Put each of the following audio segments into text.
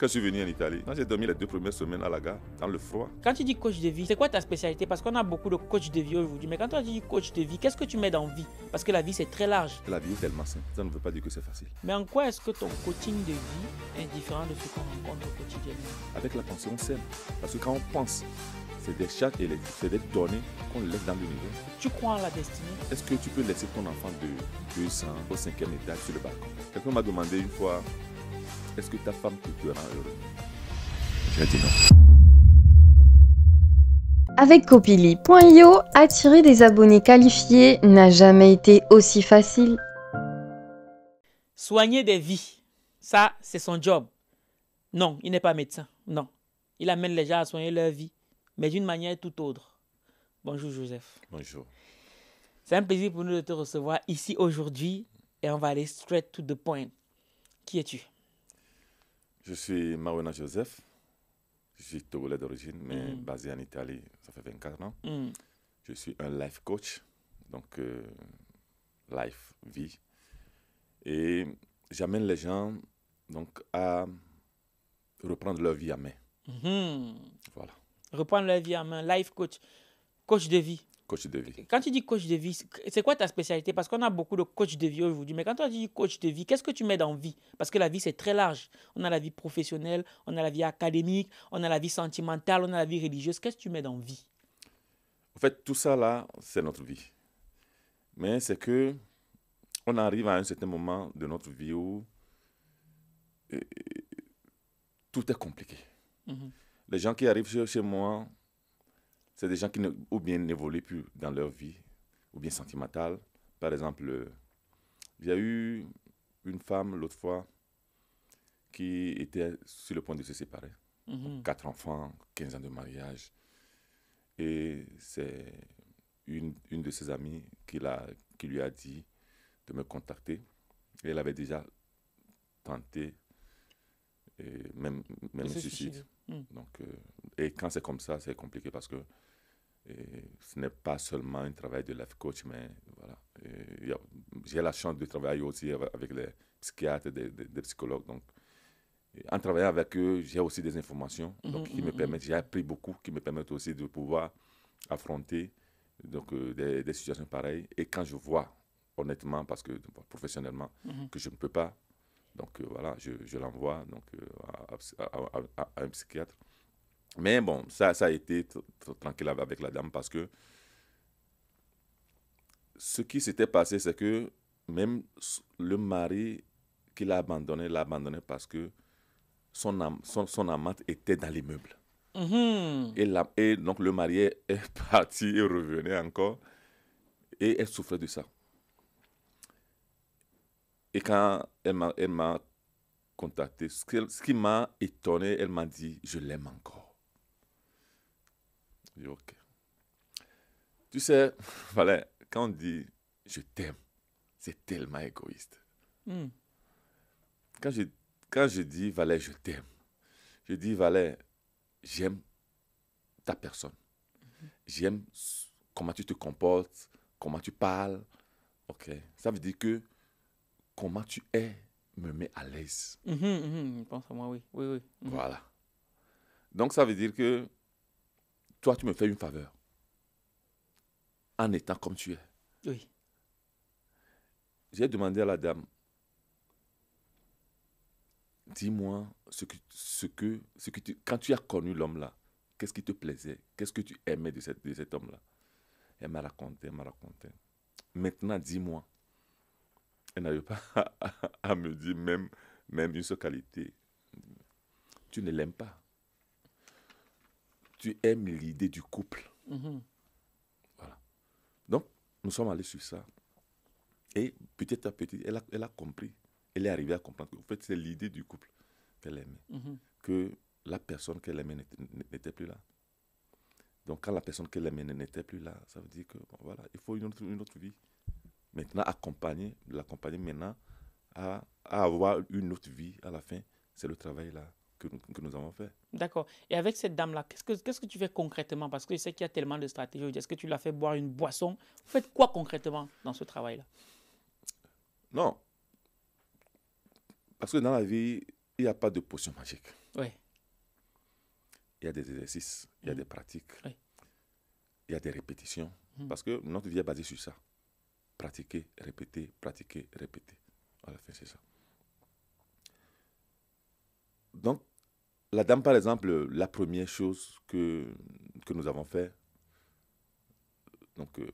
Quand je suis venu en Italie, quand j'ai dormi les deux premières semaines à la gare, dans le froid. Quand tu dis coach de vie, c'est quoi ta spécialité Parce qu'on a beaucoup de coach de vie aujourd'hui. Mais quand tu dis coach de vie, qu'est-ce que tu mets dans vie Parce que la vie, c'est très large. La vie est tellement simple. Ça ne veut pas dire que c'est facile. Mais en quoi est-ce que ton coaching de vie est différent de ce qu'on rencontre au quotidien Avec la pensée, on s'aime. Parce que quand on pense, c'est des chats et c'est des données qu'on laisse dans l'univers. Tu crois en la destinée Est-ce que tu peux laisser ton enfant de 200 au cinquième étage sur le balcon Quelqu'un m'a demandé une fois est-ce que ta femme te tuera heureux Je dit non. Avec Copili.io, attirer des abonnés qualifiés n'a jamais été aussi facile. Soigner des vies, ça, c'est son job. Non, il n'est pas médecin, non. Il amène les gens à soigner leur vie, mais d'une manière tout autre. Bonjour Joseph. Bonjour. C'est un plaisir pour nous de te recevoir ici aujourd'hui et on va aller straight to the point. Qui es-tu je suis Marouna Joseph. Je suis togolais d'origine, mais mm. basé en Italie, ça fait 24 ans. Mm. Je suis un life coach, donc euh, life, vie. Et j'amène les gens donc, à reprendre leur vie à main. Mm-hmm. Voilà. Reprendre leur vie à main, life coach, coach de vie. Coach de vie. Quand tu dis coach de vie, c'est quoi ta spécialité Parce qu'on a beaucoup de coach de vie aujourd'hui. Mais quand tu dis coach de vie, qu'est-ce que tu mets dans vie Parce que la vie, c'est très large. On a la vie professionnelle, on a la vie académique, on a la vie sentimentale, on a la vie religieuse. Qu'est-ce que tu mets dans vie En fait, tout ça là, c'est notre vie. Mais c'est que on arrive à un certain moment de notre vie où euh, euh, tout est compliqué. Mm-hmm. Les gens qui arrivent chez moi, c'est des gens qui ou bien n'évoluent plus dans leur vie, ou bien sentimentale. Par exemple, euh, il y a eu une femme l'autre fois qui était sur le point de se séparer. Mhm. Quatre enfants, 15 ans de mariage. Et c'est une, de ses amies qui, qui lui a dit de me contacter. elle avait déjà tenté même, même le suicide. Hmm. Donc, euh, et quand c'est comme ça, c'est compliqué parce que ce n'est pas seulement un travail de life coach, mais voilà. J'ai la chance de travailler aussi avec les psychiatres, des, des, psychologues. Donc, en travaillant avec eux, j'ai aussi des informations mmh, donc, mmh, qui me mmh, permettent, j'ai appris beaucoup, qui me permettent aussi de pouvoir affronter donc, euh, des, situations pareilles. Et quand je vois, honnêtement, parce que professionnellement, que je ne peux pas, donc euh, voilà, je, je l'envoie donc, euh, à, un psychiatre. Mais bon, ça, ça a été tranquille avec la dame parce que ce qui s'était passé, c'est que même le mari qui l'a abandonné, l'a abandonné parce que son, am son, amante était dans l'immeuble. Mm-hmm. Et, et donc le mari est parti et revenait encore. Et elle souffrait de ça. Et quand elle m'a contacté, ce qui m'a étonné, elle m'a dit, je l'aime encore. OK. Tu sais, voilà, quand on dit je t'aime, c'est tellement égoïste. Hmm. Quand, je, quand je dis Valère, je t'aime, je dis Valère, j'aime ta personne. Mhm. J'aime comment tu te comportes, comment tu parles. OK. Ça veut dire que comment tu es me met à l'aise. Mhm, mhm, pense à moi, oui. Oui, oui. Voilà. Donc, ça veut dire que toi, tu me fais une faveur en étant comme tu es. Oui. J'ai demandé à la dame, dis-moi ce que, ce que, ce que tu, quand tu as connu l'homme-là, qu'est-ce qui te plaisait, qu'est-ce que tu aimais de, cet homme-là. Elle m'a raconté, elle m'a raconté. Maintenant, dis-moi. Elle n'avait pas à, me dire même, même une seule qualité. Tu ne l'aimes pas tu aimes l'idée du couple. Mhm. Voilà. Donc, nous sommes allés sur ça. Et petit à petit, elle a, compris. Elle est arrivée à comprendre En fait, c'est l'idée du couple qu'elle aimait. Mhm. Que la personne qu'elle aimait n'était plus là. Donc, quand la personne qu'elle aimait n'était plus là, ça veut dire que, voilà, il faut une autre, vie. Maintenant, accompagner, l'accompagner maintenant à avoir une autre vie à la fin, c'est le travail là que nous, avons fait. D'accord. Et avec cette dame-là, qu'est-ce que, qu'est-ce que tu fais concrètement Parce que je sais qu'il y a tellement de stratégies. Est-ce que tu l'as fait boire une boisson Vous faites quoi concrètement dans ce travail-là Non. Parce que dans la vie, il n'y a pas de potion magique. Oui. Il y a des exercices, il y a mmh. des pratiques, oui. il y a des répétitions. Mmh. Parce que notre vie est basée sur ça. Pratiquer, répéter, pratiquer, répéter. À la fin, c'est ça. Donc, la dame, par exemple, la première chose que, que nous avons fait, euh,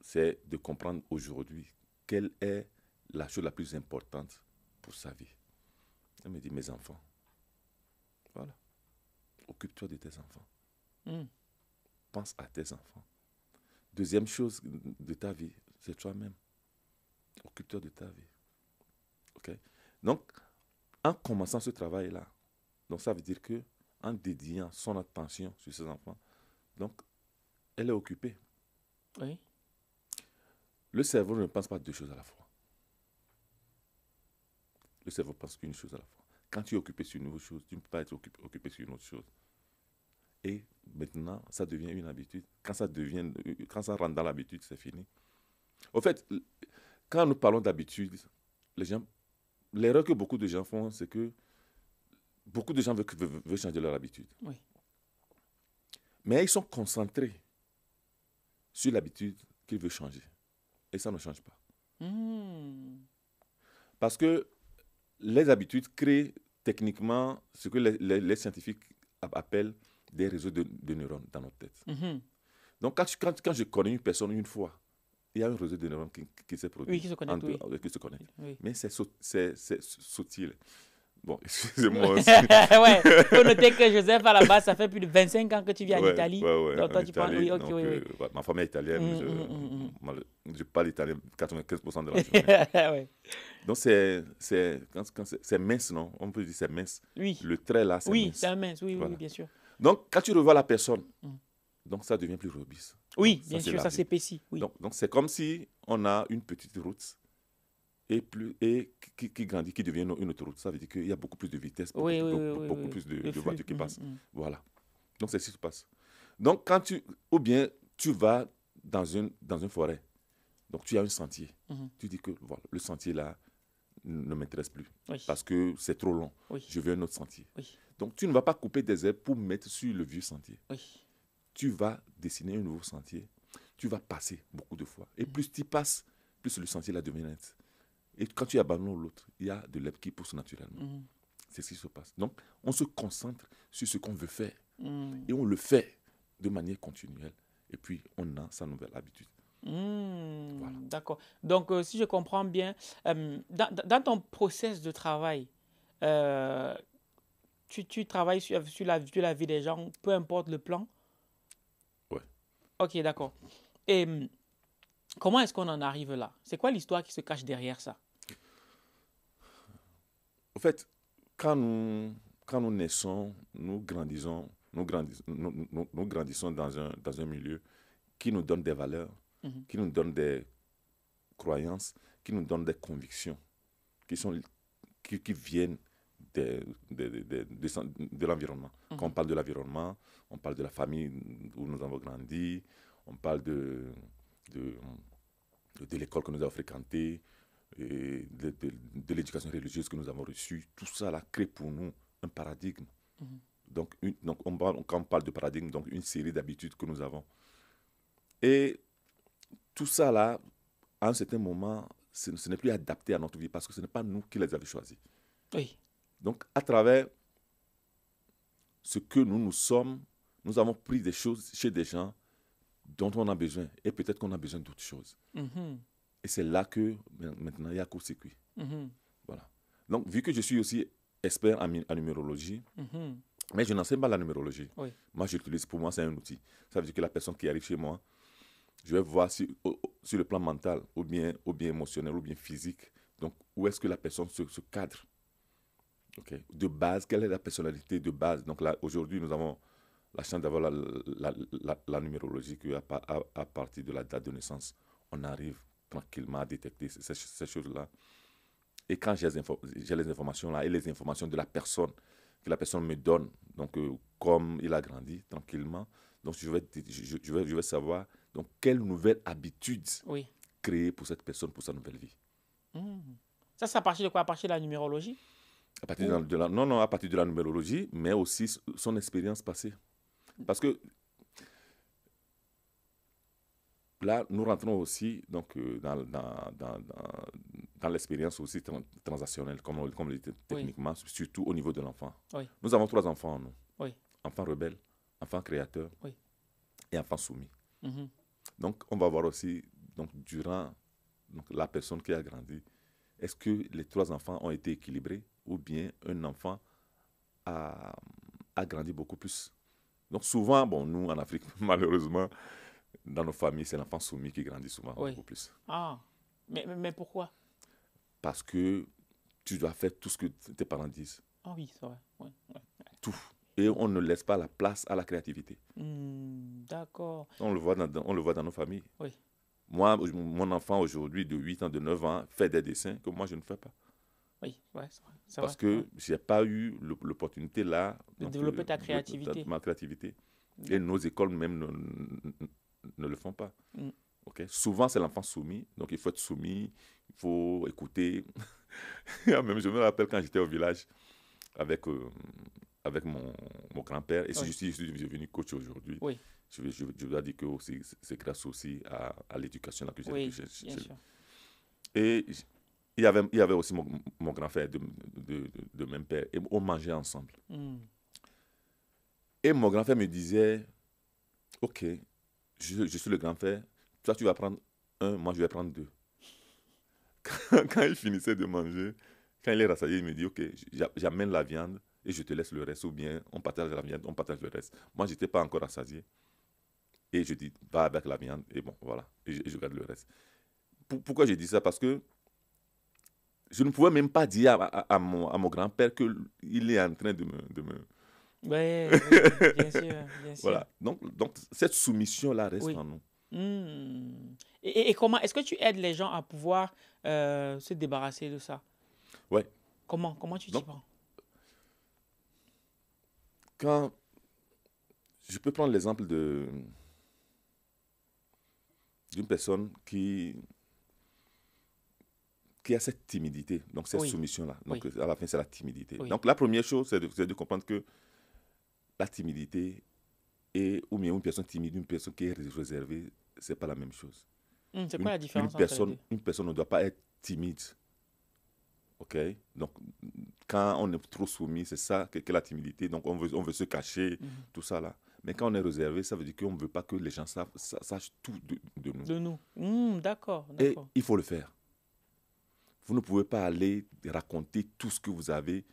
c'est de comprendre aujourd'hui quelle est la chose la plus importante pour sa vie. Elle me dit, mes enfants, voilà, occupe-toi de tes enfants. Hmm. Pense à tes enfants. Deuxième chose de ta vie, c'est toi-même. Occupe-toi de ta vie. OK Donc, en commençant ce travail-là, donc ça veut dire que en dédiant son attention sur ses enfants, donc elle est occupée. Oui. Le cerveau ne pense pas deux choses à la fois. Le cerveau pense qu'une chose à la fois. Quand tu es occupé sur une nouvelle chose, tu ne peux pas être occupé, occupé sur une autre chose. Et maintenant, ça devient une habitude. Quand ça devient, euh, quand ça rentre dans l'habitude, c'est fini. Au fait, quand nous parlons d'habitude, les gens, l'erreur que beaucoup de gens font, c'est que beaucoup de gens veulent, changer leur habitude. Mais ils sont concentrés sur l'habitude qu'ils veulent changer. Et ça ne change pas. Hmm. Parce que les habitudes créent techniquement ce que les, scientifiques appellent des réseaux de, neurones dans notre tête. Mm-hmm. Donc quand, je connais une personne une fois, il y a un réseau de neurones qui, se s'est produit. Oui, qui se connaît. Mais c'est subtil. Bon, excusez-moi. ouais, faut noter que Joseph, à la base, ça fait plus de 25 ans que tu vis en Italie. Ouais, ouais, donc, tu parles. Oui, oui, euh, oui. ma famille est italienne. Mm, je, mm, mm, je, parle italien 95% de la journée. donc, c'est mince, non On peut dire c'est mince. Oui. Le trait là, c'est mince. Oui, c'est mince, oui, oui, bien sûr. Donc, quand tu revois la personne, donc ça devient plus robuste. Oui, bien sûr, ça s'épaissit. Oui. Donc, c'est comme si on a une petite route et, plus, et qui, grandit, qui devient une autoroute. Ça veut dire qu'il y a beaucoup plus de vitesse, beaucoup, plus de, voitures qui mm, passent. Mm. Voilà. Donc, c'est ce qui se passe. Donc, quand tu. Ou bien, tu vas dans une, dans une forêt. Donc, tu as un sentier. Mm-hmm. Tu dis que voilà, le sentier là ne m'intéresse plus parce que c'est trop long. Je veux un autre sentier. Donc, tu ne vas pas couper des herbes pour mettre sur le vieux sentier. Tu vas dessiner un nouveau sentier. Tu vas passer beaucoup de fois. Et mm. plus tu passes, plus le sentier là devient net. Et quand tu abandonnes l'autre, il y a de l'aide qui pousse naturellement. Mm. C'est ce qui se passe. Donc, on se concentre sur ce qu'on veut faire. Mm. Et on le fait de manière continuelle. Et puis, on a sa nouvelle habitude. Mm. voilà. D'accord. Donc, euh, si je comprends bien, euh, dans, ton process de travail, euh, tu, travailles sur, la, la, vie des gens, peu importe le plan Ouais. Ok, d'accord. Et hum, comment est-ce qu'on en arrive là C'est quoi l'histoire qui se cache derrière ça en fait, quand nous, quand nous naissons, nous grandissons, nous grandissons, nous, grandissons dans, un, dans un milieu qui nous donne des valeurs, mhm. qui nous donne des croyances, qui nous donne des convictions, qui, sont, qui, viennent de, de, de, de l'environnement. Mhm. Quand on parle de l'environnement, on parle de la famille où nous avons grandi, on parle de, de, l'école que nous avons fréquentée, et de, l'éducation religieuse que nous avons reçue, tout ça là crée pour nous un paradigme. Mhm. Donc, donc on quand on parle de paradigme, donc une série d'habitudes que nous avons. Et tout ça là, à un certain moment, ce, n'est plus adapté à notre vie parce que ce n'est pas nous qui les avons choisis. Oui. Donc à travers ce que nous nous sommes, nous avons pris des choses chez des gens dont on a besoin et peut-être qu'on a besoin d'autres choses. Mhm. Et c'est là que ben, maintenant il y a court circuit. Mm-hmm. Voilà. Donc, vu que je suis aussi expert en, numérologie, mm-hmm. mais je n'enseigne pas la numérologie. Moi, j'utilise, pour moi, c'est un outil. Ça veut dire que la personne qui arrive chez moi, je vais voir sur, sur le plan mental, ou bien, ou bien émotionnel, ou bien physique. Donc, où est-ce que la personne se, cadre OK. De base, quelle est la personnalité de base Donc, là, aujourd'hui, nous avons la chance d'avoir la, la, numérologie qui, à, partir de la date de naissance, on arrive qu'il m'a détecté ces, choses-là. Et quand j'ai les, les, informations là et les informations de la personne que la personne me donne, donc euh, comme il a grandi tranquillement, donc je vais, je, vais, je vais savoir donc, quelle nouvelle habitude créer pour cette personne, pour sa nouvelle vie. ça hmm. Ça, c'est à partir de quoi À partir de la numérologie à partir de Non, non, à partir de la numérologie, mais aussi son expérience passée. Parce que là, nous rentrons aussi donc, euh, dans, dans, dans, l'expérience aussi transactionnelle, comme on, comme le dit techniquement, surtout au niveau de l'enfant. Nous avons trois enfants, nous. Oui. rebelle, enfant créateur et enfants soumis. Mhm. Donc, on va voir aussi, donc, durant donc, la personne qui a grandi, est-ce que les trois enfants ont été équilibrés ou bien un enfant a, a grandi beaucoup plus. Donc souvent, bon, nous en Afrique, malheureusement, dans nos familles, c'est l'enfant soumis qui grandit souvent beaucoup plus. Ah, mais, pourquoi Parce que tu dois faire tout ce que tes parents disent. Ah oui, c'est vrai. Tout. Et on ne laisse pas la place à la créativité. Hmm, d'accord. On, le voit dans, on le voit dans nos familles. Oui. Moi, mon enfant aujourd'hui de 8 ans, de 9 ans, fait des dessins que moi, je ne fais pas. Oui, ouais, c'est vrai. Parce que je n'ai pas eu l'opportunité là. De euh, développer ta créativité. ma créativité. Et nos écoles même ne le font pas. Mm. Souvent, c'est l'enfant soumis, donc il faut être soumis, il faut écouter. Ah, même, je me rappelle quand j'étais au village avec, euh, avec mon, grand-père, et si je suis, venu coach aujourd'hui, oui. je, je, dois dire que c'est grâce aussi à, à l'éducation que j'ai. sûr. et il y avait, il y avait aussi mon, grand père de, même père, et on mangeait ensemble. Mm. Et mon grand père me disait, OK, je, suis le grand père toi tu vas prendre un, moi je vais prendre deux. Quand, il finissait de manger, quand il est rassasié, il me dit, ok, j'amène la viande et je te laisse le reste, ou bien on partage la viande, on partage le reste. Moi, je n'étais pas encore rassasié. Et je dis, va avec la viande, et bon, voilà, et je, garde le reste. pourquoi j'ai dit ça Parce que je ne pouvais même pas dire à, mon, à mon grand-père qu'il est en train de me, Ouais, oui, bien sûr, Voilà. Donc, donc cette soumission-là reste en nous. Hmm. Et, et, comment est-ce que tu aides les gens à pouvoir euh, se débarrasser de ça Ouais. Comment comment tu t'y prends Quand je peux prendre l'exemple de d'une personne qui qui a cette timidité, donc cette soumission là. Donc à la fin c'est la timidité. Donc la première chose c'est de, comprendre que la timidité et ou bien une personne timide, une personne qui est réservée, c'est pas la même chose. Hum, c'est quoi la différence une personne, Une personne ne doit pas être timide. OK Donc, quand on est trop soumis, c'est ça que, la timidité. Donc, on veut, on veut se cacher, hum. tout ça là. Mais quand on est réservé, ça veut dire qu'on ne veut pas que les gens sachent, tout de, nous. De nous. Hum, d'accord, Et il faut le faire. Vous ne pouvez pas aller raconter tout ce que vous avez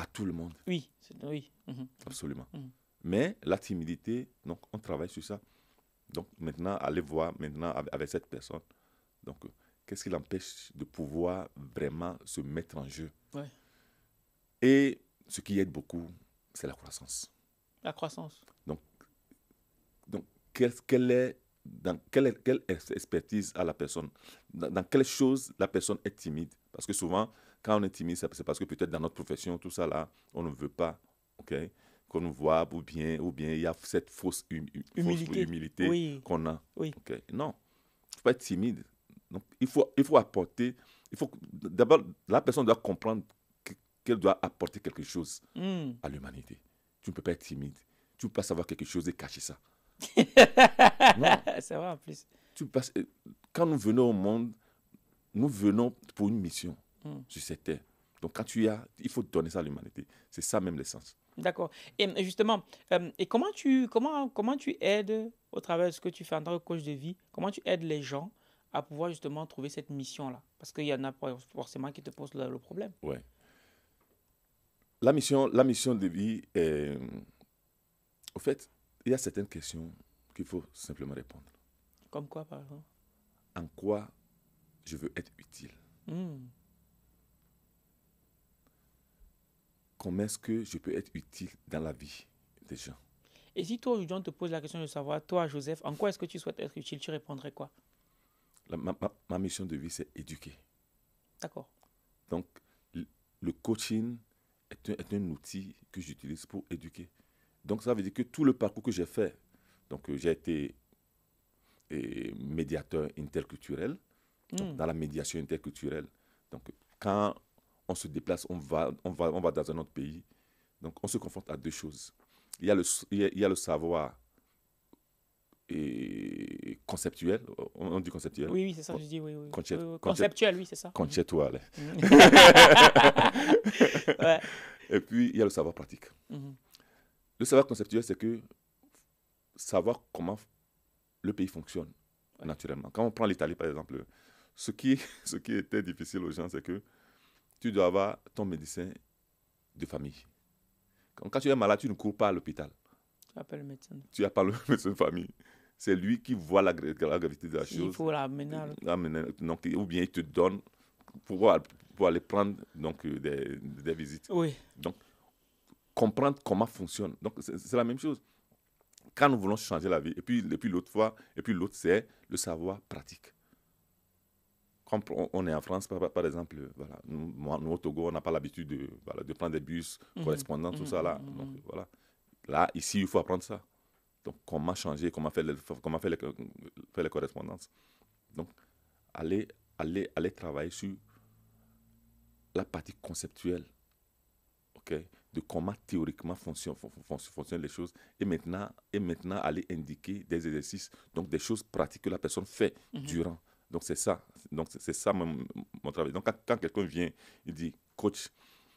à tout le monde. Oui, oui. Mhm. Absolument. Mhm. Mais la timidité, donc on travaille sur ça. Donc maintenant, allez voir maintenant avec cette personne. Donc, qu'est-ce qui l'empêche de pouvoir vraiment se mettre en jeu Et ce qui aide beaucoup, c'est la croissance. La croissance. Donc, donc quelle, quelle est, dans quelle, quelle expertise à la personne dans, dans, quelle chose la personne est timide Parce que souvent, quand on est timide, c'est parce que peut-être dans notre profession, tout ça là, on ne veut pas, ok, qu'on nous voit ou bien, ou bien il y a cette fausse, humilité, qu'on a. Oui. Non, il faut pas être timide. Donc, il faut, il faut apporter. Il faut d'abord la personne doit comprendre qu'elle doit apporter quelque chose hmm. à l'humanité. Tu ne peux pas être timide. Tu ne peux pas savoir quelque chose et cacher ça. C'est vrai en plus. Tu quand nous venons au monde, nous venons pour une mission. Hmm. sur cette terre. Donc quand tu y as, il faut donner ça à l'humanité. C'est ça même l'essence. D'accord. Et euh, justement, euh, et comment tu, comment, comment tu aides, au travers de ce que tu fais en tant que coach de vie, comment tu aides les gens à pouvoir justement trouver cette mission-là Parce qu'il y en a pas forcément qui te posent le, problème. Oui. La mission, la mission de vie, au fait, il y a certaines questions qu'il faut simplement répondre. Comme quoi, par exemple En quoi je veux être utile hmm. comment est-ce que je peux être utile dans la vie des gens. Et si toi aujourd'hui on te pose la question de savoir, toi Joseph, en quoi est-ce que tu souhaites être utile, tu répondrais quoi ma, mission de vie, c'est éduquer. D'accord. Donc, le coaching est un, outil que j'utilise pour éduquer. Donc, ça veut dire que tout le parcours que j'ai fait, donc euh, j'ai été médiateur interculturel, hmm. dans la médiation interculturelle. Donc, quand on se déplace, on va, on va, on va dans un autre pays. Donc, on se confronte à deux choses. Il y a le, il a, le savoir et conceptuel. On, dit conceptuel. Oui, oui, c'est ça, je dis, oui, oui. Conceptuel, oui, c'est ça. Conceptuel. Mm. Et puis, il y a le savoir pratique. Mm-hmm. Le savoir conceptuel, c'est que savoir comment le pays fonctionne naturellement. Quand on prend l'Italie, par exemple, ce qui, ce qui était difficile aux gens, c'est que tu dois avoir ton médecin de famille. Quand, tu es malade, tu ne cours pas à l'hôpital. Tu appelles le médecin. Tu appelles le médecin de famille. C'est lui qui voit la, gravité de la chose. Il faut l'amener Ou bien il te donne pour, aller prendre donc, euh, des, visites. Oui. Donc, comprendre comment fonctionne. Donc, c'est la même chose. Quand nous voulons changer la vie, et puis, et l'autre fois, et puis l'autre, c'est le savoir pratique on est en France, par, exemple, euh, voilà, nous, au Togo, on n'a pas l'habitude de, euh, de, prendre des bus mhm. correspondants, tout mhm. ça. Là. Mhm. voilà. là, ici, il faut apprendre ça. Donc, comment changer, comment faire les, comment faire les, les correspondances. Donc, aller, aller, aller travailler sur la partie conceptuelle ok de comment théoriquement fonctionnent, les choses et maintenant, et maintenant aller indiquer des exercices, donc des choses pratiques que la personne fait durant donc c'est ça, donc c'est ça mon, travail. Donc quand, quelqu'un vient, il dit coach,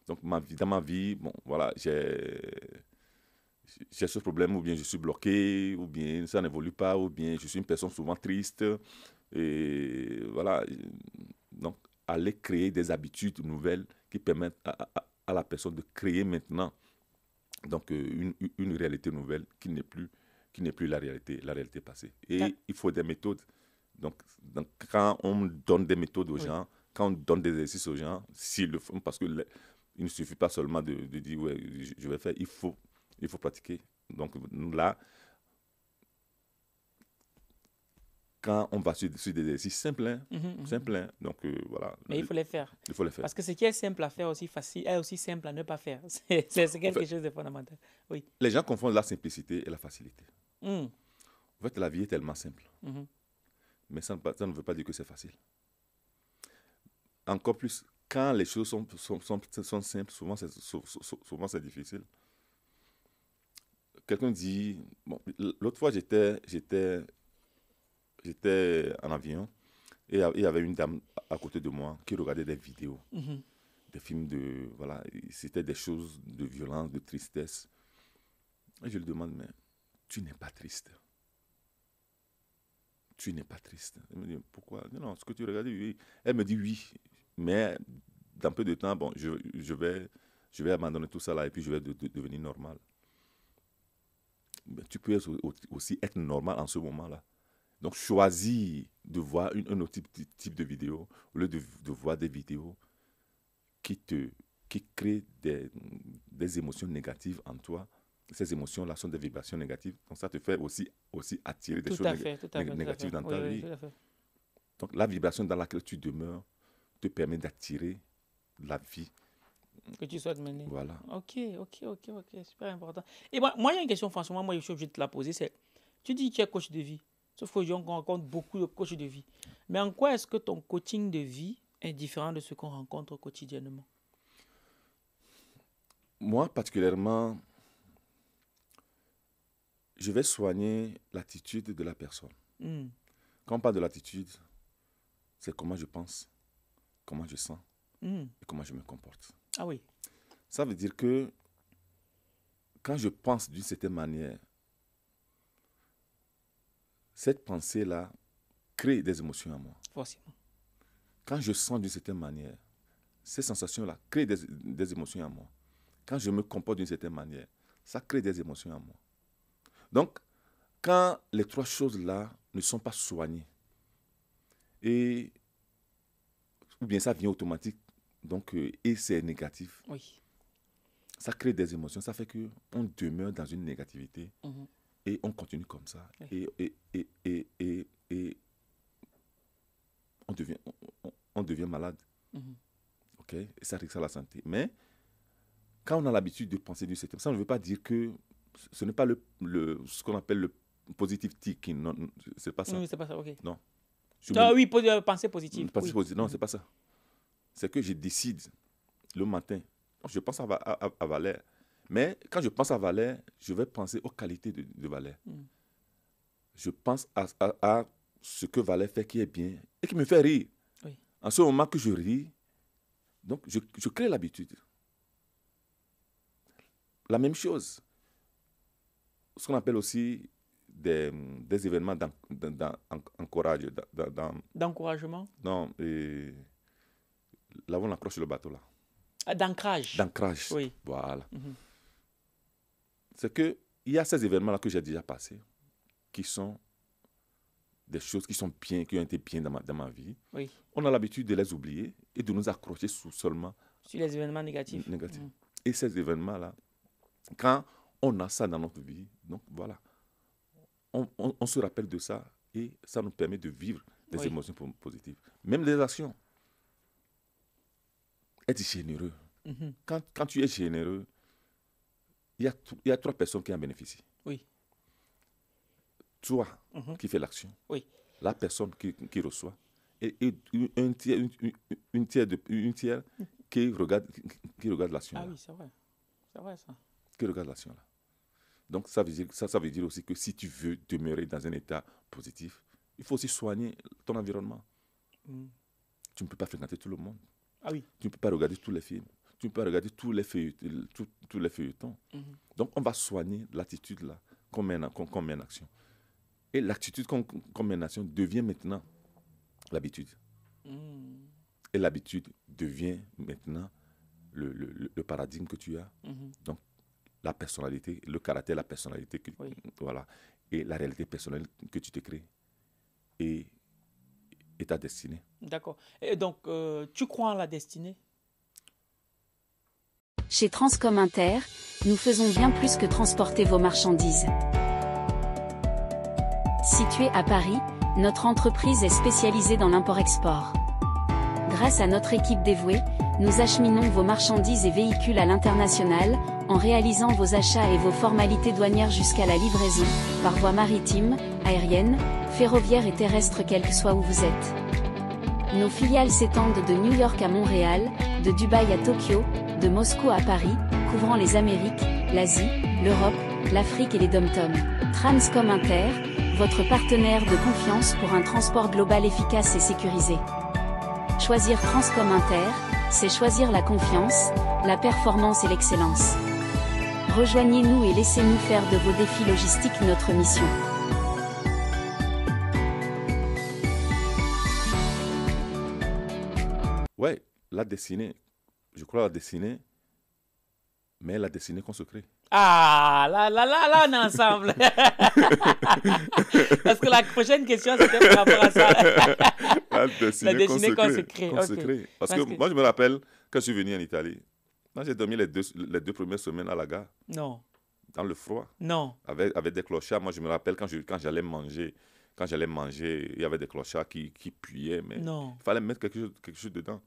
donc ma vie, dans ma vie, bon voilà, j'ai j'ai ce problème ou bien je suis bloqué ou bien ça n'évolue pas ou bien je suis une personne souvent triste et voilà. Donc aller créer des habitudes nouvelles qui permettent à, à la personne de créer maintenant donc euh, une, une réalité nouvelle qui n'est plus qui n'est plus la réalité la réalité passée. Et il faut des méthodes. Donc, quand on donne des méthodes aux gens, quand on donne des exercices aux gens, le font, parce qu'il ne suffit pas seulement de, dire, ouais, je, vais faire, il faut, il faut pratiquer. Donc là, quand on va sur, des exercices simples, hein, mhm, mhm. Hein, donc euh, voilà. Mais il faut les faire. Il faut les faire. Parce que ce qui est simple à faire aussi facile, est aussi simple à ne pas faire. C'est quelque chose de fondamental. Oui. Les gens confondent la simplicité et la facilité. Hmm. En fait, la vie est tellement simple. Mhm mais ça, ne veut pas dire que c'est facile. Encore plus, quand les choses sont, sont, simples, souvent c'est, souvent c'est difficile. Quelqu'un dit, l'autre fois j'étais, j'étais, j'étais en avion et il y avait une dame à côté de moi qui regardait des vidéos, mhm. des films de, voilà, c'était des choses de violence, de tristesse. Et je lui demande, mais tu n'es pas triste tu n'es pas triste. Elle me dit, pourquoi Non, ce que tu regardes, oui. Elle me dit, oui, mais dans peu de temps, bon, je, je vais, je vais abandonner tout ça là et puis je vais devenir normal. Mais tu peux aussi être normal en ce moment-là. Donc, choisis de voir une, un autre type, de vidéo au lieu de, voir des vidéos qui te qui créent des, des émotions négatives en toi ces émotions-là sont des vibrations négatives. Donc, ça te fait aussi, aussi attirer des choses négatives dans ta vie. Donc, la vibration dans laquelle tu demeures te permet d'attirer la vie que tu souhaites mener. Voilà. Ok, ok, ok, ok, super important. Et moi, moi il y a une question, franchement, moi, je suis obligé de te la poser. C'est, tu dis que tu es coach de vie. Sauf que on rencontre beaucoup de coachs de vie. Mais en quoi est-ce que ton coaching de vie est différent de ce qu'on rencontre quotidiennement Moi, particulièrement, je vais soigner l'attitude de la personne. Hmm. Quand on parle de l'attitude, c'est comment je pense, comment je sens hmm. et comment je me comporte. Ah oui. Ça veut dire que quand je pense d'une certaine manière, cette pensée-là crée des émotions en moi. Forcément. Quand je sens d'une certaine manière, ces sensations-là créent des, des émotions en moi. Quand je me comporte d'une certaine manière, ça crée des émotions en moi. Donc, quand les trois choses-là ne sont pas soignées, et, ou bien ça vient automatique, donc, euh, et c'est négatif, oui. ça crée des émotions, ça fait qu'on demeure dans une négativité mhm. et on continue comme ça. Et, et, et, et, et, on, devient, on, devient malade. Mhm. OK Et ça risque la santé. Mais quand on a l'habitude de penser du système, ça ne veut pas dire que ce n'est pas le, ce qu'on appelle le positive thinking. Non, c'est pas ça. Oui, c'est pas ça, Non. Ah oui, euh, penser positif. Non, c'est mm. pas ça. C'est que je décide le matin. Je pense à, Valère. Mais quand je pense à Valère, je vais penser aux qualités de, de Valère. Mm. Je pense à, ce que Valère fait qui est bien et qui me fait rire. En ce moment que je ris, donc je, je crée l'habitude. La même chose ce qu'on appelle aussi des, des événements d'encouragement. Non, et, là on accroche le bateau là. Ah, d'ancrage. D'ancrage. Oui. Voilà. Mhm. C'est que il y a ces événements là que j'ai déjà passés, qui sont des choses qui sont bien, qui ont été bien dans ma, dans ma vie. Oui. On a l'habitude de les oublier et de nous accrocher seulement. Sur les événements négatifs. Négatifs. Mhm. Et ces événements là, quand on a ça dans notre vie. Donc voilà, on, se rappelle de ça et ça nous permet de vivre des émotions positives, même des actions. Être généreux. Mhm. quand, quand, tu es généreux, il y, y, a trois personnes qui en bénéficient. Oui. Toi mhm. qui fais l'action, oui. la personne qui, reçoit, et, une, tiers, une, qui regarde, qui, regarde l'action. Ah oui, c'est vrai. C'est vrai ça. Qui regarde l'action là. Donc ça veut, dire, ça, ça veut dire aussi que si tu veux demeurer dans un état positif, il faut aussi soigner ton environnement. Mm. Tu ne peux pas fréquenter tout le monde. Ah oui. Tu ne peux pas regarder tous les films. Tu ne peux pas regarder tous les, feuilletons. Tous, les mm-hmm. Donc on va soigner l'attitude là qu'on mène, action. Et l'attitude comme une action devient maintenant l'habitude. Mm. Et l'habitude devient maintenant le, paradigme que tu as. Mm-hmm. Donc la personnalité, le caractère, la personnalité, que, voilà, et la réalité personnelle que tu te crées et, ta destinée. D'accord. Et donc, euh, tu crois en la destinée Chez Transcom Inter, nous faisons bien plus que transporter vos marchandises. Située à Paris, notre entreprise est spécialisée dans l'import-export. Grâce à notre équipe dévouée, nous acheminons vos marchandises et véhicules à l'international, en réalisant vos achats et vos formalités douanières jusqu'à la livraison, par voie maritime, aérienne, ferroviaire et terrestre quel que soit où vous êtes. Nos filiales s'étendent de New York à Montréal, de Dubaï à Tokyo, de Moscou à Paris, couvrant les Amériques, l'Asie, l'Europe, l'Afrique et les dom-tom. Transcom Inter, votre partenaire de confiance pour un transport global efficace et sécurisé. Choisir Transcom Inter, c'est choisir la confiance, la performance et l'excellence. Rejoignez-nous et laissez-nous faire de vos défis logistiques notre mission. Ouais, la dessinée, je crois la dessinée, mais la dessinée consacrée. Ah, là, là, là, là, on est ensemble. Parce que la prochaine question, c'était par rapport à ça. la dessinée, la consacrée. Parce, que, que moi, je me rappelle quand je suis venu en Italie, non, j'ai dormi les deux, les deux premières semaines à la gare. Non. Dans le froid. Non. Avec, des clochards. Moi, je me rappelle quand, quand j'allais manger, quand j'allais manger, il y avait des clochards qui, qui mais non. il fallait mettre quelque chose, dedans.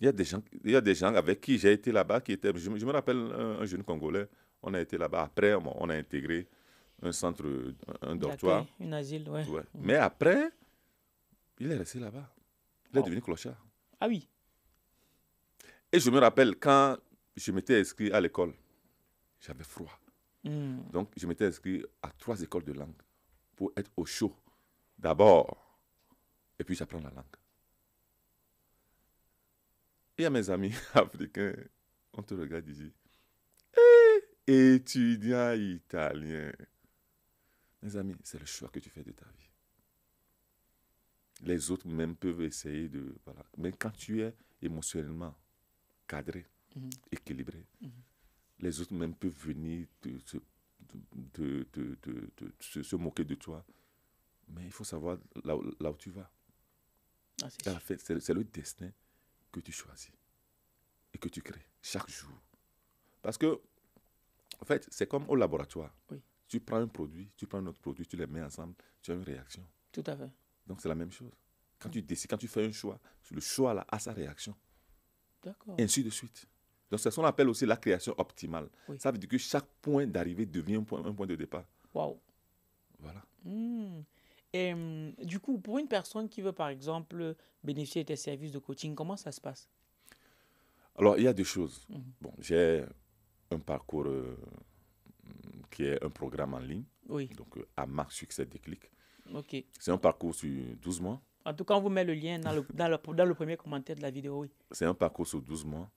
Il y, a des gens, il y a des gens avec qui j'ai été là-bas, qui étaient, je, me rappelle un, jeune Congolais, on a été là-bas. Après, on a intégré un centre, un dortoir. Une asile, ouais. ouais. Mm. Mais après, il est resté là-bas. Il est oh. devenu clochard. Ah oui et je me rappelle quand je m'étais inscrit à l'école, j'avais froid. Hmm. Donc, je m'étais inscrit à trois écoles de langue pour être au chaud d'abord, et puis j'apprends la langue. Et à mes amis africains, on te regarde ici. Eh, étudiant italien. Mes amis, c'est le choix que tu fais de ta vie. Les autres même peuvent essayer de... Mais quand tu es émotionnellement cadré, mhm. équilibré. Mhm. Les autres même peuvent venir te, se moquer de toi. Mais il faut savoir là, où tu vas. Ah, c'est le destin que tu choisis et que tu crées chaque jour. Parce que, en fait, c'est comme au laboratoire. Tu prends un produit, tu prends un autre produit, tu les mets ensemble, tu as une réaction. Tout à fait. Donc c'est la même chose. Quand tu quand tu fais un choix, le choix a sa réaction. Ainsi de suite. Donc, c'est ce qu'on appelle aussi la création optimale. Ça veut dire que chaque point d'arrivée devient un point, de départ. Waouh! Voilà. Hmm. Et hmm, du coup, pour une personne qui veut, par exemple, bénéficier de tes services de coaching, comment ça se passe? Alors, il y a deux choses. Hmm. Bon, j'ai un parcours euh, qui est un programme en ligne. Oui. Donc, euh, à marque succès déclic. OK. C'est un parcours sur 12 mois. En tout cas, on vous met le lien dans le, dans le, premier commentaire de la vidéo. C'est un parcours sur 12 mois.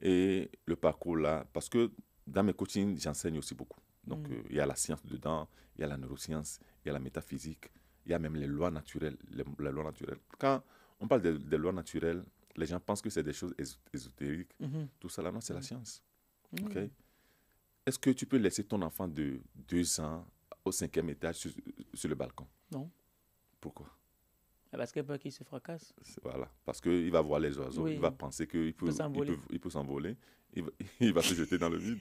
Et le parcours là, parce que dans mes coachings, j'enseigne aussi beaucoup. Donc, mm. euh, il y a la science dedans, il y a la neuroscience, il y a la métaphysique, il y a même les lois naturelles. Les, lois naturelles. Quand on parle des lois naturelles, les gens pensent que c'est des choses ésotériques. Mm-hmm. Tout ça, là, non, c'est la mm. science. Mm. Ok. Est-ce que tu peux laisser ton enfant de 2 ans au cinquième étage sur le balcon Non. Pourquoi la qui se fracasse. Voilà, parce qu'il va voir les oiseaux, il va penser qu'il peut, il peut s'envoler, il, va se jeter dans le vide,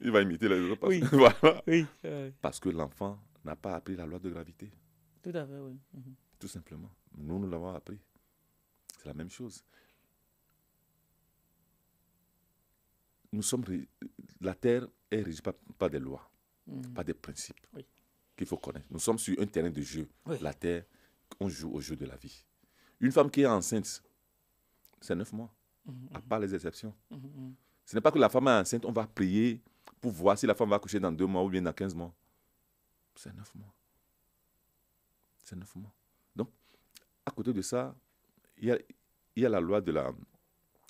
il va imiter les oiseaux. Parce, oui. parce que l'enfant n'a pas appris la loi de gravité. Tout à fait, oui. Mhm. Tout simplement. Nous, nous l'avons appris. C'est la même chose. Nous sommes, la Terre est régie par, des lois, pas mhm. par des principes qu'il faut connaître. Nous sommes sur un terrain de jeu. La Terre on joue au jeu de la vie. Une femme qui est enceinte, c'est neuf mois, mm-hmm. à part les exceptions. Mm-hmm. Ce n'est pas que la femme est enceinte, on va prier pour voir si la femme va accoucher dans deux mois ou bien dans quinze mois. C'est neuf mois. C'est neuf mois. Donc, à côté de ça, il y a, la loi de la,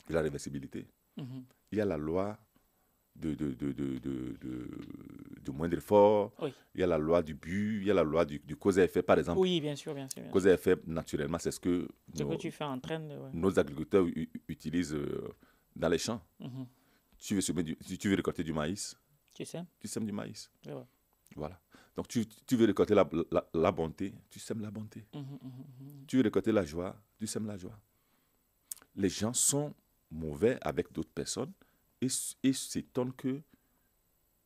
réversibilité. Mm-hmm. Il y a la loi de, de, de, moindre effort, il y a la loi du but, il y a la loi du, cause et effet, par exemple. Oui, bien sûr, bien sûr. cause effet, naturellement, c'est ce que, nos, que tu fais en train de, nos agriculteurs utilisent euh, dans les champs. Mhm. tu, veux tu veux récolter du maïs. Tu sèmes. Tu sèmes du maïs. Voilà. Donc, tu, tu veux récolter la, la, bonté, tu sèmes la bonté. Mhm, mhm, tu veux récolter la joie, tu sèmes la joie. Les gens sont mauvais avec d'autres personnes et, et s'étonnent que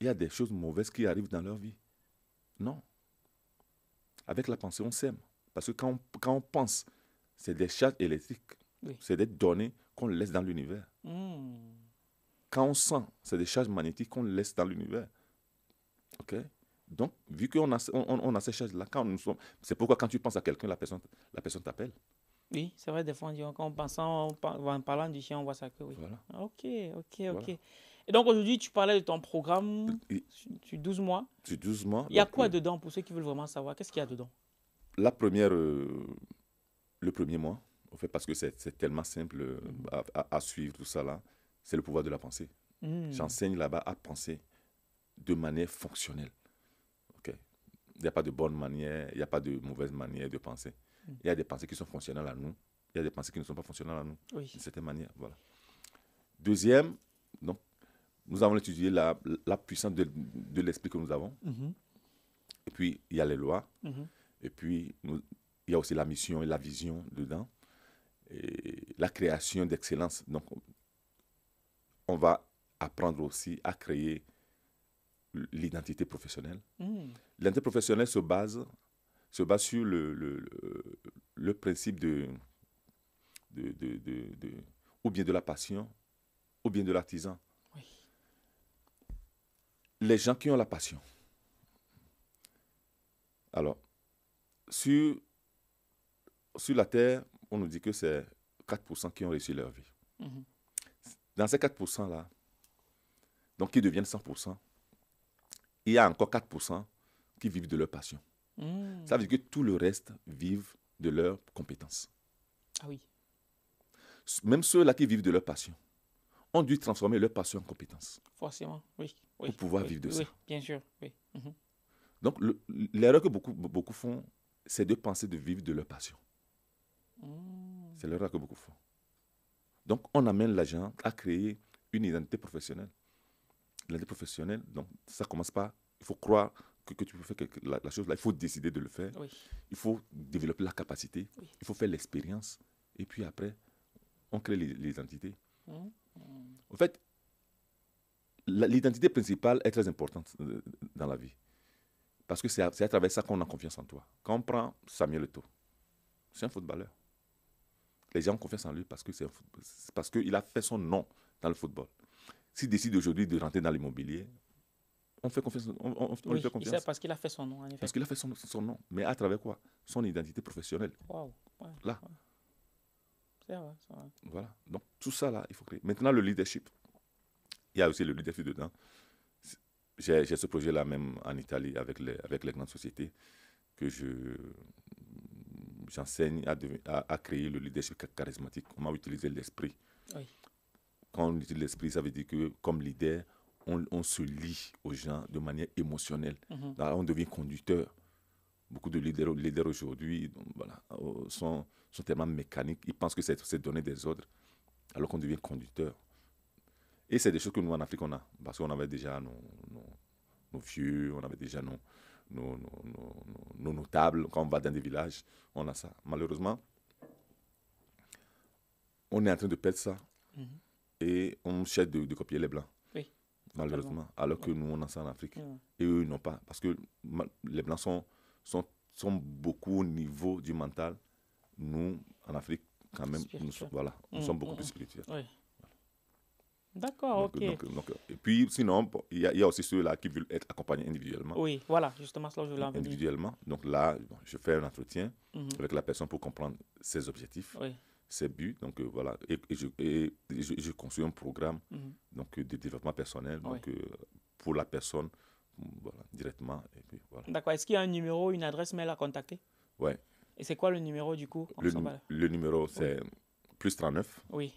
il y a des choses mauvaises qui arrivent dans leur vie. Non. Avec la pensée, on sème. Parce que quand on, quand on pense, c'est des charges électriques. C'est des données qu'on laisse dans l'univers. Hmm. Quand on sent, c'est des charges magnétiques qu'on laisse dans l'univers. OK Donc, vu qu'on a, on, a ces charges-là, quand nous sommes... C'est pourquoi quand tu penses à quelqu'un, la personne, la personne t'appelle. Oui, c'est vrai, des fois, on dit, en, parlant du chien, on voit ça que oui. Ok, ok, ok. Et donc aujourd'hui, tu parlais de ton programme tu 12 mois. Tu 12 mois. Il y a quoi dedans pour ceux qui veulent vraiment savoir Qu'est-ce qu'il y a dedans La première, euh, le premier mois, en fait, parce que c'est tellement simple euh, à, suivre tout ça là, c'est le pouvoir de la pensée. Hmm. J'enseigne là-bas à penser de manière fonctionnelle. Ok. Il n'y a pas de bonne manière, il n'y a pas de mauvaise manière de penser. Hmm. Il y a des pensées qui sont fonctionnelles à nous, il y a des pensées qui ne sont pas fonctionnelles à nous, oui. d'une manière. Voilà. Deuxième, donc, nous avons étudié la, puissance de, l'esprit que nous avons. Mhm. Et puis, il y a les lois. Mhm. Et puis, il y a aussi la mission et la vision dedans. Et la création d'excellence. Donc, on va apprendre aussi à créer l'identité professionnelle. Mhm. L'identité professionnelle se base, se base sur le, principe de, ou bien de la passion, ou bien de l'artisan les gens qui ont la passion. Alors, sur, sur la Terre, on nous dit que c'est 4% qui ont réussi leur vie. Mhm. Dans ces 4%-là, donc qui deviennent 100%, il y a encore 4% qui vivent de leur passion. Mhm. Ça veut dire que tout le reste vivent de leurs compétences. Ah oui. Même ceux-là qui vivent de leur passion ont dû transformer leur passion en compétence. Forcément, oui pour pouvoir vivre de oui, ça. bien sûr, mhm. Donc, l'erreur que beaucoup, beaucoup font, c'est de penser de vivre de leur passion. Hmm. C'est l'erreur que beaucoup font. Donc, on amène l'agent à créer une identité professionnelle. L'identité professionnelle, donc, ça commence pas, il faut croire que, tu peux faire quelque, la, chose là, il faut décider de le faire. Il faut développer la capacité, il faut faire l'expérience. Et puis après, on crée les, hmm. En fait, l'identité principale est très importante euh, dans la vie. Parce que c'est à, travers ça qu'on a confiance en toi. Quand on prend Samuel Eto'o, c'est un footballeur. Les gens ont confiance en lui parce qu'il parce a fait son nom dans le football. S'il décide aujourd'hui de rentrer dans l'immobilier, on, fait confiance, lui fait confiance. C'est parce qu'il a fait son nom, Parce qu'il a fait son, nom. Mais à travers quoi Son identité professionnelle. Wow. là. C'est vrai, Voilà. Donc, tout ça, là, il faut créer. Maintenant, le leadership il y a aussi le leadership dedans. J'ai ce projet-là même en Italie avec les, avec les grandes sociétés que je j'enseigne à, à, créer le leadership charismatique, comment utiliser l'esprit. Quand on utilise l'esprit, ça veut dire que comme leader, on, se lie aux gens de manière émotionnelle. Mm-hmm. on devient conducteur. Beaucoup de leaders, leaders aujourd'hui voilà, euh, sont, sont tellement mécaniques, ils pensent que c'est donner des ordres, alors qu'on devient conducteur. Et c'est des choses que nous, en Afrique, on a. Parce qu'on avait déjà nos, nos, vieux, on avait déjà nos, nos, notables. Quand on va dans des villages, on a ça. Malheureusement, on est en train de perdre ça. Mhm. Et on cherche de, copier les Blancs. Oui. Malheureusement. Alors que nous, on a ça en Afrique. Et eux, ils n'ont pas. Parce que les Blancs sont, sont, sont beaucoup au niveau du mental. Nous, en Afrique, quand même, nous, voilà, nous mm, sommes beaucoup mm, plus spirituels. Oui. D'accord, ok. et puis sinon, il y, a aussi ceux-là qui veulent être accompagnés individuellement. Oui, voilà, justement, cela je voulais Individuellement. Donc là, je fais un entretien mhm. avec la personne pour comprendre ses objectifs, ses buts. Donc euh, voilà, et, je, je, construis un programme mhm. donc, euh, de développement personnel donc, euh, pour la personne voilà, directement. Voilà. D'accord, est-ce qu'il y a un numéro, une adresse mail à contacter Oui. Et c'est quoi le numéro du coup le, numéro, c'est plus 39. Oui.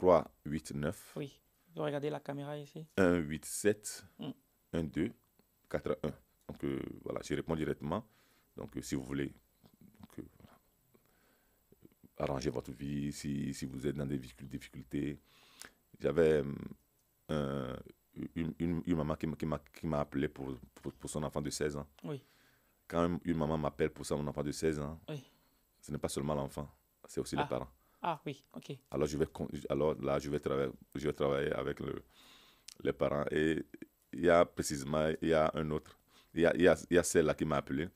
3, 8, 9. Oui. Vous regardez la caméra ici. 1, 8, 7, 1, 2, 4, 1. Donc euh, voilà, je réponds directement. Donc euh, si vous voulez euh, arranger votre vie, si, si, vous êtes dans des difficultés. J'avais une, une, maman qui, qui m'a appelé pour, pour, son enfant de 16 ans. Oui. Quand une, maman m'appelle pour son enfant de 16 ans, ce n'est pas seulement l'enfant, c'est aussi les ah. parents. Ah oui, ok. Alors, je vais, alors là, je vais, travailler, je vais avec les parents. Et il y a précisément, il y a un autre. Il y a, celle-là qui m'a appelé.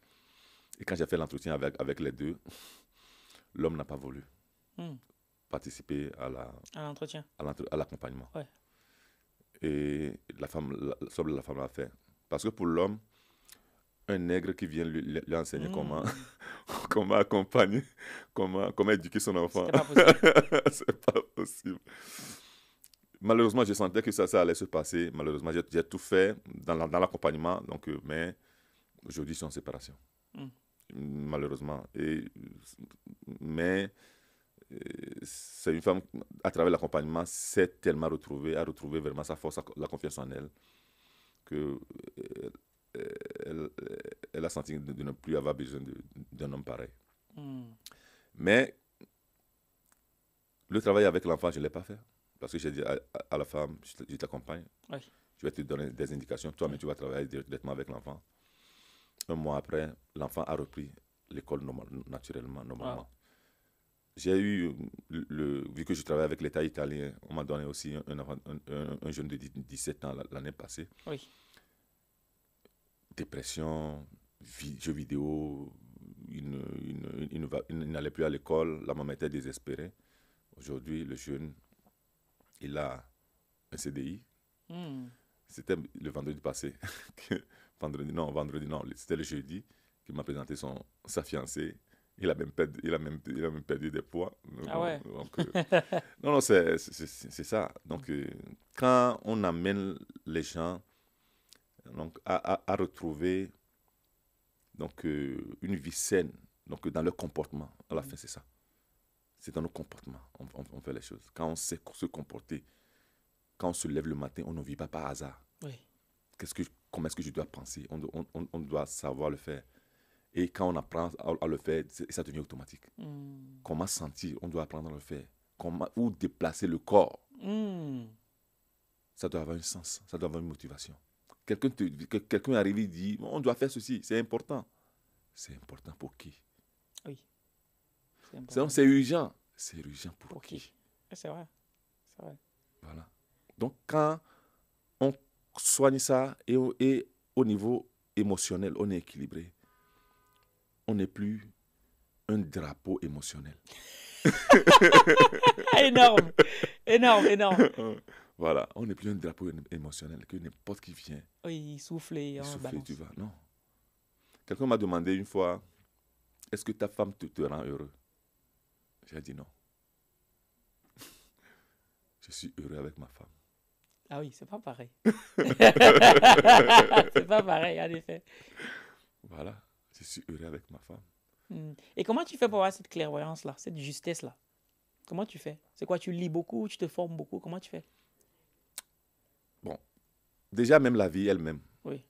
Et quand j'ai fait l'entretien avec, avec les deux, l'homme n'a pas voulu hmm. participer à la à l'entretien à l'accompagnement et la femme la, la femme l'a fait parce que pour l'homme un nègre qui vient lui, enseigner mm. comment, comment accompagner, comment, comment éduquer son enfant. C'est pas, pas possible. Malheureusement, je sentais que ça, ça allait se passer. Malheureusement, j'ai tout fait dans l'accompagnement, donc, euh, mais aujourd'hui, je en séparation. Mm. Malheureusement. Et, mais euh, c'est une femme, à travers l'accompagnement, s'est tellement retrouvée, a retrouvé vraiment sa force, la confiance en elle, que euh, euh, euh, elle, a senti de ne plus avoir besoin d'un homme pareil. Hmm. Mais le travail avec l'enfant, je ne l'ai pas fait. Parce que j'ai dit à, la femme, je t'accompagne. Je vais te donner des indications. Toi, mais tu vas travailler directement avec l'enfant. Un mois après, l'enfant a repris l'école naturellement, normalement. J'ai eu, le, vu que je travaille avec l'État italien, on m'a donné aussi un, un jeune de 17 ans l'année passée. Oui dépression, jeux vidéo, il n'allait plus à l'école, la maman était désespérée. Aujourd'hui, le jeune, il a un CDI. Hmm. C'était le vendredi passé. vendredi, non, vendredi, non, c'était le jeudi qu'il m'a présenté son, sa fiancée. Il a, même perdu, il, a même, il a même perdu des poids. Ah euh, euh, non, non, c'est ça. Donc, euh, quand on amène les gens donc, à, retrouver donc, euh, une vie saine donc, dans leur comportement. À la mm. fin, c'est ça. C'est dans nos comportements on, fait les choses. Quand on sait se comporter, quand on se lève le matin, on ne vit pas par hasard. Qu'est-ce que, comment est-ce que je dois penser on, doit savoir le faire. Et quand on apprend à, le faire, ça devient automatique. Mm. Comment sentir On doit apprendre à le faire. Comment, où déplacer le corps mm. Ça doit avoir un sens, ça doit avoir une motivation. Quelqu'un arrive et dit on doit faire ceci, c'est important. C'est important pour qui Oui. C'est urgent. C'est urgent pour, qui, ah, C'est vrai. c'est vrai. Voilà. Donc, quand on soigne ça et au niveau émotionnel, on est équilibré, on n'est plus un drapeau émotionnel. énorme, énorme, énorme. Voilà, on n'est plus un drapeau émotionnel que n'importe qui vient. Oui, oh, il souffle et il tu vas. Non. Quelqu'un m'a demandé une fois, est-ce que ta femme te, rend heureux J'ai dit non. Je suis heureux avec ma femme. Ah oui, c'est pas pareil. c'est pas pareil, en effet. Voilà, je suis heureux avec ma femme. Hmm. Et comment tu fais pour avoir cette clairvoyance-là, cette justesse-là Comment tu fais C'est quoi Tu lis beaucoup Tu te formes beaucoup Comment tu fais Déjà, même la vie elle-même. Oui.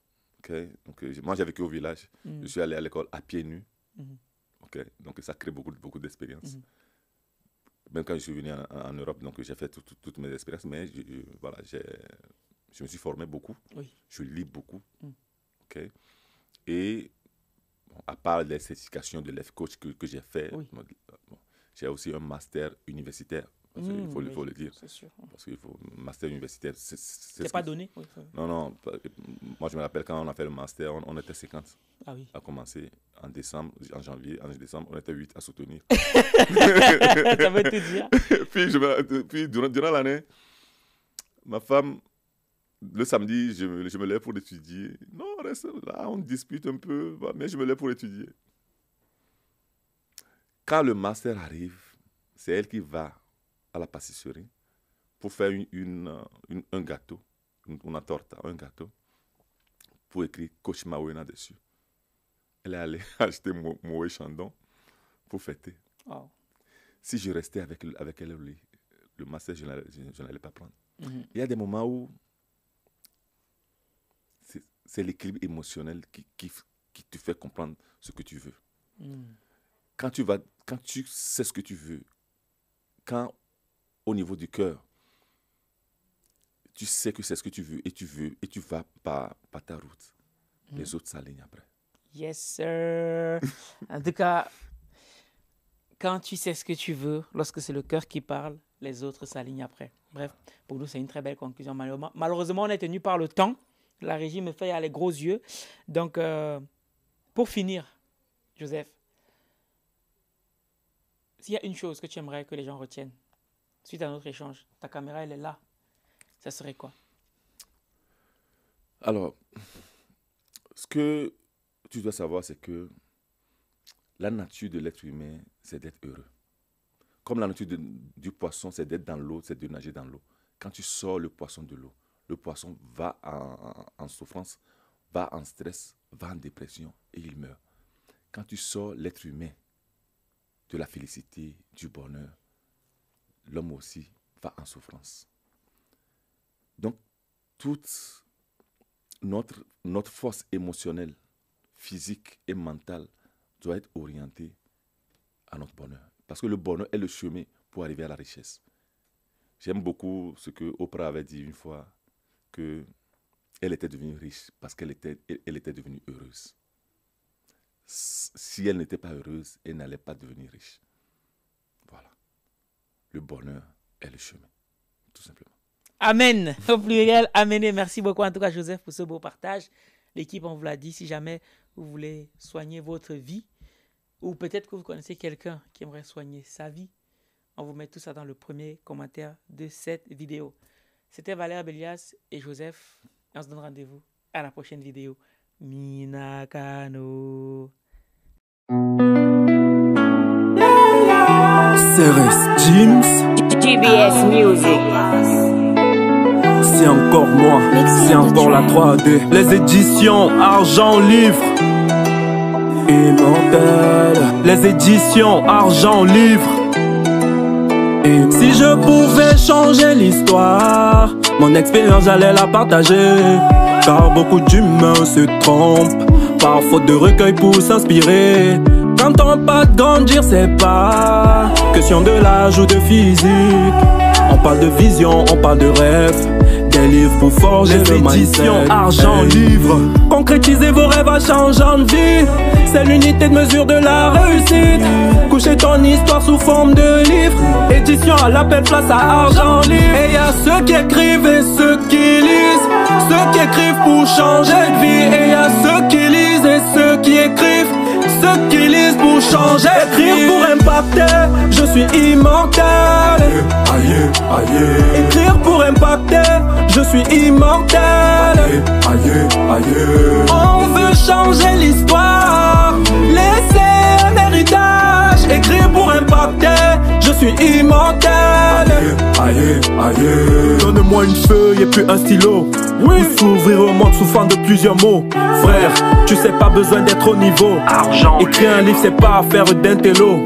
Donc, euh, moi, j'ai vécu au village. Mm. Je suis allé à l'école à pieds nus. Mm-hmm. Ok. Donc, ça crée beaucoup, beaucoup d'expérience. Mm-hmm. Même quand je suis venu en, Europe, donc j'ai fait toutes mes expériences, mais je, je me suis formé beaucoup. Oui. Je lis beaucoup. Mm. Ok. Et à part les certifications de l'EFCOACH que, que j'ai fait, j'ai aussi un master universitaire Mmh, il, faut, le dire. Sûr. Parce qu'il faut. Master universitaire, c'est. pas donné Non, non. Moi, je me rappelle quand on a fait le master, on, était 50. Ah oui. A commencé en décembre, en janvier, en décembre, on était 8 à soutenir. Ça veut te dire. puis, je, durant, durant l'année, ma femme le samedi, je me, lève pour étudier. Non, reste là, on dispute un peu, mais je me lève pour étudier. Quand le master arrive, c'est elle qui va à la pâtisserie pour faire euh, une, un gâteau, une, une torta, un gâteau, pour écrire Coach dessus. Elle est allée acheter mon Chandon pour fêter. Si je restais avec, avec elle le, le je n'allais pas prendre. Mm-hmm. Il y a des moments où c'est l'équilibre émotionnel qui, te fait comprendre ce que tu veux. Mm. Quand, tu vas, quand tu sais ce que tu veux, quand au niveau du cœur, tu sais que c'est ce que tu veux et tu veux et tu vas par, ta route. Mm. Les autres s'alignent après. Yes, sir. en tout cas, quand tu sais ce que tu veux, lorsque c'est le cœur qui parle, les autres s'alignent après. Bref, pour nous, c'est une très belle conclusion. Malheureusement, on est tenu par le temps. La régie me fait aller gros yeux. Donc, euh, pour finir, Joseph, s'il y a une chose que tu aimerais que les gens retiennent suite à notre échange, ta caméra, elle est là, ça serait quoi Alors, ce que tu dois savoir, c'est que la nature de l'être humain, c'est d'être heureux. Comme la nature du poisson, c'est d'être dans l'eau, c'est de nager dans l'eau. Quand tu sors le poisson de l'eau, le poisson va en, souffrance, va en stress, va en dépression et il meurt. Quand tu sors l'être humain de la félicité, du bonheur, l'homme aussi va en souffrance. Donc, toute notre, notre force émotionnelle, physique et mentale doit être orientée à notre bonheur. Parce que le bonheur est le chemin pour arriver à la richesse. J'aime beaucoup ce que Oprah avait dit une fois, que elle était devenue riche parce qu'elle était, elle était devenue heureuse. Si elle n'était pas heureuse, elle n'allait pas devenir riche le bonheur est le chemin, tout simplement. Amen, au pluriel, amené. Merci beaucoup en tout cas, Joseph, pour ce beau partage. L'équipe, on vous l'a dit, si jamais vous voulez soigner votre vie, ou peut-être que vous connaissez quelqu'un qui aimerait soigner sa vie, on vous met tout ça dans le premier commentaire de cette vidéo. C'était Valère Bélias et Joseph. on se donne rendez-vous à la prochaine vidéo. Minakano. CRS James GBS Music C'est encore moi, c'est encore la 3D Les éditions Argent Livre Immortel Les éditions Argent Livre Et Si je pouvais changer l'histoire Mon expérience j'allais la partager Car beaucoup d'humains se trompent Par faute de recueil pour s'inspirer t'entends pas dire c'est pas question de l'âge ou de physique. On parle de vision, on parle de rêve. Des livres pour forger Les argent, livre. Concrétisez vos rêves à changeant de vie. C'est l'unité de mesure de la réussite. Couchez ton histoire sous forme de livre. Édition à l'appel place à argent livre. Et y ceux qui écrivent et ceux qui lisent. Ceux qui écrivent pour changer de vie. Et y ceux qui lisent et ceux qui écrivent ceux lisent pour changer, écrire pour impacter, je suis immortel. Aïe, aïe. Écrire pour impacter, je suis immortel. Aïe, aïe. On veut changer l'histoire, laisser un héritage. Écris pour impacter, je suis immortel. Donne-moi une feuille et puis un stylo. Oui. s'ouvrir au monde souffrant de plusieurs mots. Frère, tu sais pas besoin d'être au niveau. Argent. Écrire un livre, c'est pas affaire d'intello.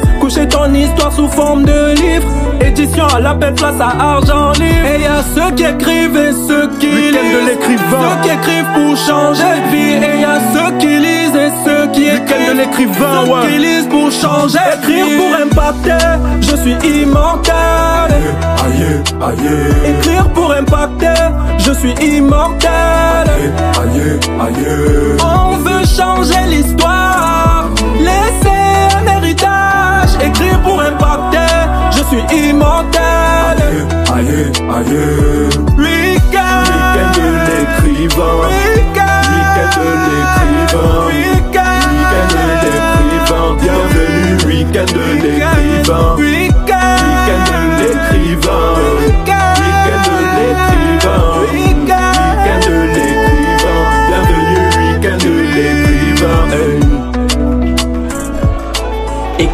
C'est ton histoire sous forme de livre Édition à la paix, place à argent libre Et y'a ceux qui écrivent et ceux qui lisent de l'écrivain Ceux qui écrivent pour changer vie Et y'a ceux qui lisent et ceux qui écrivent de l'écrivain Ceux qui lisent pour changer Écrire pour impacter, je suis immortel Aïe, aïe Écrire pour impacter, je suis immortel Aïe, aïe, On veut changer l'histoire Laissez pour impacter, je suis immortel. Aïe, aïe, aïe.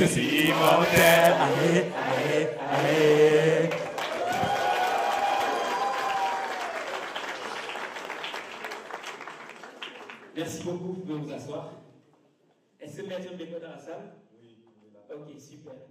je suis immortel. Allez, allez, allez. Merci beaucoup, vous pouvez vous asseoir. Est-ce que Mathieu est dans la salle Oui. Ok, super.